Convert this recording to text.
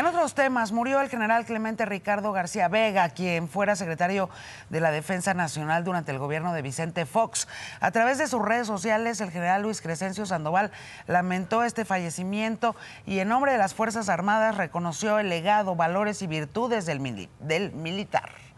En otros temas, murió el general Clemente Ricardo García Vega, quien fuera secretario de la Defensa Nacional durante el gobierno de Vicente Fox. A través de sus redes sociales, el general Luis Crescencio Sandoval lamentó este fallecimiento y en nombre de las Fuerzas Armadas reconoció el legado, valores y virtudes del, militar.